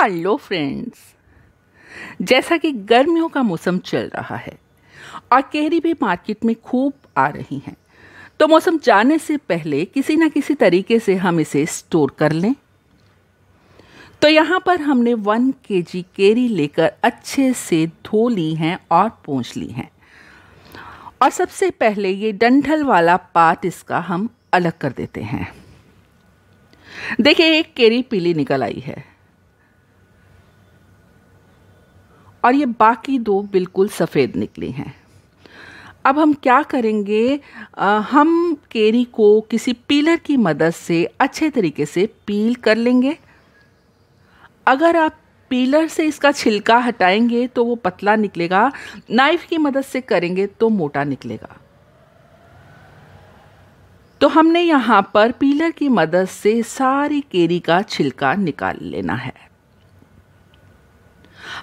hello friends जैसा कि गर्मियों का मौसम चल रहा है और केरी भी मार्केट में खूब आ रही हैं तो मौसम जाने से पहले किसी ना किसी तरीके से हम इसे स्टोर कर लें तो यहाँ पर हमने वन के जी केरी लेकर अच्छे से धो ली हैं और पूछ ली हैं और सबसे पहले ये डंठल वाला पात इसका हम अलग कर देते हैं देखिए एक केरी पीली निकल आई है और ये बाकी दो बिल्कुल सफ़ेद निकली हैं अब हम क्या करेंगे आ, हम केरी को किसी पीलर की मदद से अच्छे तरीके से पील कर लेंगे अगर आप पीलर से इसका छिलका हटाएंगे तो वो पतला निकलेगा नाइफ की मदद से करेंगे तो मोटा निकलेगा तो हमने यहाँ पर पीलर की मदद से सारी केरी का छिलका निकाल लेना है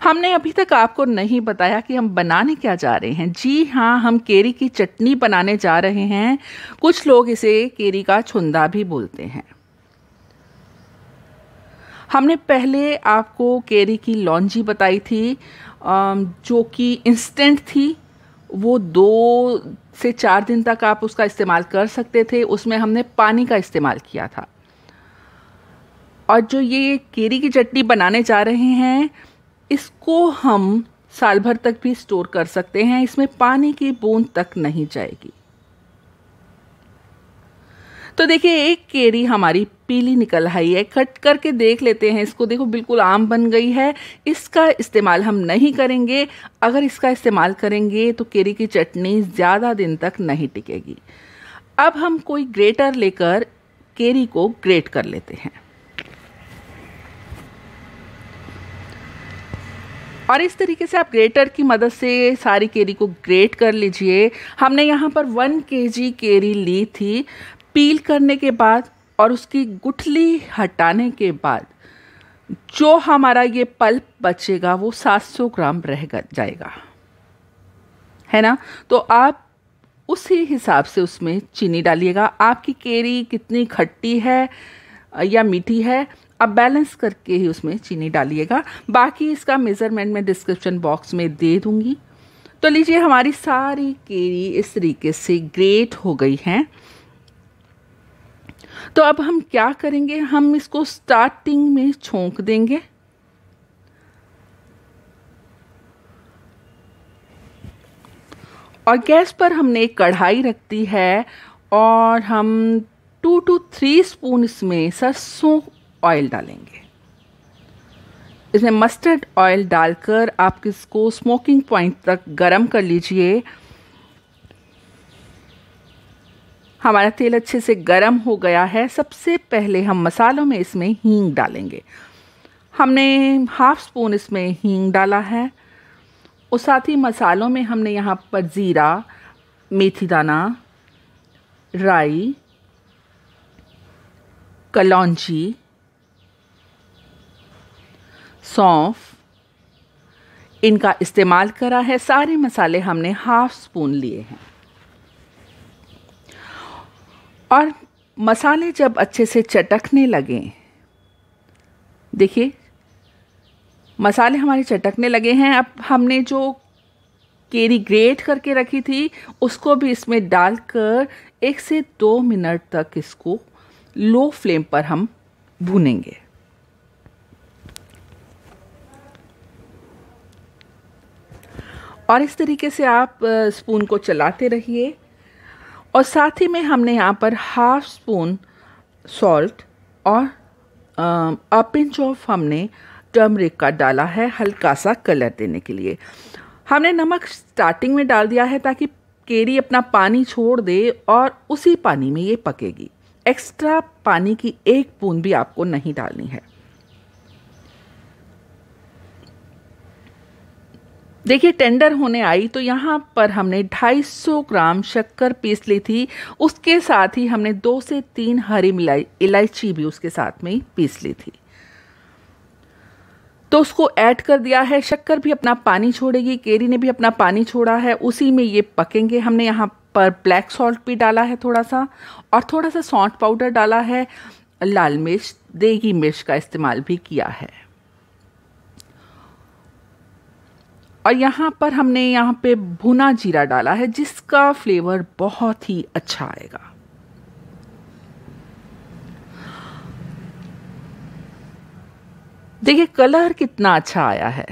हमने अभी तक आपको नहीं बताया कि हम बनाने क्या जा रहे हैं जी हाँ हम केरी की चटनी बनाने जा रहे हैं कुछ लोग इसे केरी का छुंदा भी बोलते हैं हमने पहले आपको केरी की लॉन्जी बताई थी जो कि इंस्टेंट थी वो दो से चार दिन तक आप उसका इस्तेमाल कर सकते थे उसमें हमने पानी का इस्तेमाल किया था और जो ये केरी की चटनी बनाने जा रहे हैं इसको हम साल भर तक भी स्टोर कर सकते हैं इसमें पानी की बूंद तक नहीं जाएगी तो देखिए एक केरी हमारी पीली निकल आई है कट करके देख लेते हैं इसको देखो बिल्कुल आम बन गई है इसका इस्तेमाल हम नहीं करेंगे अगर इसका इस्तेमाल करेंगे तो केरी की चटनी ज़्यादा दिन तक नहीं टिकेगी अब हम कोई ग्रेटर लेकर केरी को ग्रेट कर लेते हैं और इस तरीके से आप ग्रेटर की मदद से सारी केरी को ग्रेट कर लीजिए हमने यहाँ पर वन के केरी ली थी पील करने के बाद और उसकी गुठली हटाने के बाद जो हमारा ये पल्प बचेगा वो 700 ग्राम रह जाएगा है ना तो आप उसी हिसाब से उसमें चीनी डालिएगा आपकी केरी कितनी खट्टी है या मीठी है अब बैलेंस करके ही उसमें चीनी डालिएगा बाकी इसका मेज़रमेंट मैं डिस्क्रिप्शन बॉक्स में दे दूंगी तो लीजिए हमारी सारी केरी इस तरीके से ग्रेट हो गई हैं तो अब हम क्या करेंगे हम इसको स्टार्टिंग में छोंक देंगे और गैस पर हमने एक कढ़ाई रखती है और हम टू टू थ्री स्पून इसमें सरसों ऑयल डालेंगे इसमें मस्टर्ड ऑयल डालकर आप इसको स्मोकिंग पॉइंट तक गरम कर लीजिए हमारा तेल अच्छे से गरम हो गया है सबसे पहले हम मसालों में इसमें हींग डालेंगे हमने हाफ स्पून इसमें हींग डाला है और साथ ही मसालों में हमने यहाँ पर ज़ीरा मेथी दाना राई कलौजी सौंफ इनका इस्तेमाल करा है सारे मसाले हमने हाफ स्पून लिए हैं और मसाले जब अच्छे से चटकने लगें देखिए मसाले हमारे चटकने लगे हैं अब हमने जो केरी ग्रेट करके रखी थी उसको भी इसमें डालकर एक से दो मिनट तक इसको लो फ्लेम पर हम भूनेंगे और इस तरीके से आप स्पून को चलाते रहिए और साथ ही में हमने यहाँ पर हाफ स्पून सॉल्ट और अ पिंच ऑफ हमने टर्मरिक का डाला है हल्का सा कलर देने के लिए हमने नमक स्टार्टिंग में डाल दिया है ताकि केरी अपना पानी छोड़ दे और उसी पानी में ये पकेगी एक्स्ट्रा पानी की एक बूंद भी आपको नहीं डालनी है देखिए टेंडर होने आई तो यहाँ पर हमने 250 ग्राम शक्कर पीस ली थी उसके साथ ही हमने दो से तीन हरी मिलाई इलायची भी उसके साथ में पीस ली थी तो उसको ऐड कर दिया है शक्कर भी अपना पानी छोड़ेगी केरी ने भी अपना पानी छोड़ा है उसी में ये पकेंगे हमने यहाँ पर ब्लैक सॉल्ट भी डाला है थोड़ा सा और थोड़ा सा सौंठ पाउडर डाला है लाल मिर्च देगी मिर्च का इस्तेमाल भी किया है और यहाँ पर हमने यहाँ पे भुना जीरा डाला है जिसका फ्लेवर बहुत ही अच्छा आएगा देखिए कलर कितना अच्छा आया है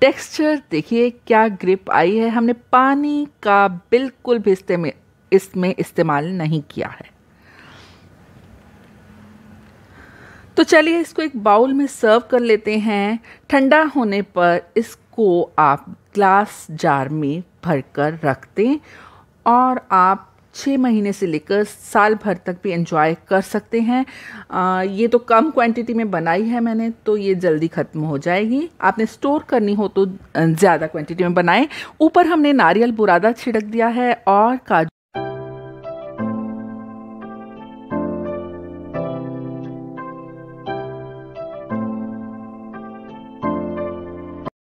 टेक्सचर देखिए क्या ग्रिप आई है हमने पानी का बिल्कुल भी इसमें इसमें इस्तेमाल नहीं किया है तो चलिए इसको एक बाउल में सर्व कर लेते हैं ठंडा होने पर इसको आप ग्लास जार में भर कर रख दें और आप छः महीने से लेकर साल भर तक भी एंजॉय कर सकते हैं आ, ये तो कम क्वांटिटी में बनाई है मैंने तो ये जल्दी ख़त्म हो जाएगी आपने स्टोर करनी हो तो ज़्यादा क्वांटिटी में बनाएं ऊपर हमने नारियल बुरादा छिड़क दिया है और काजू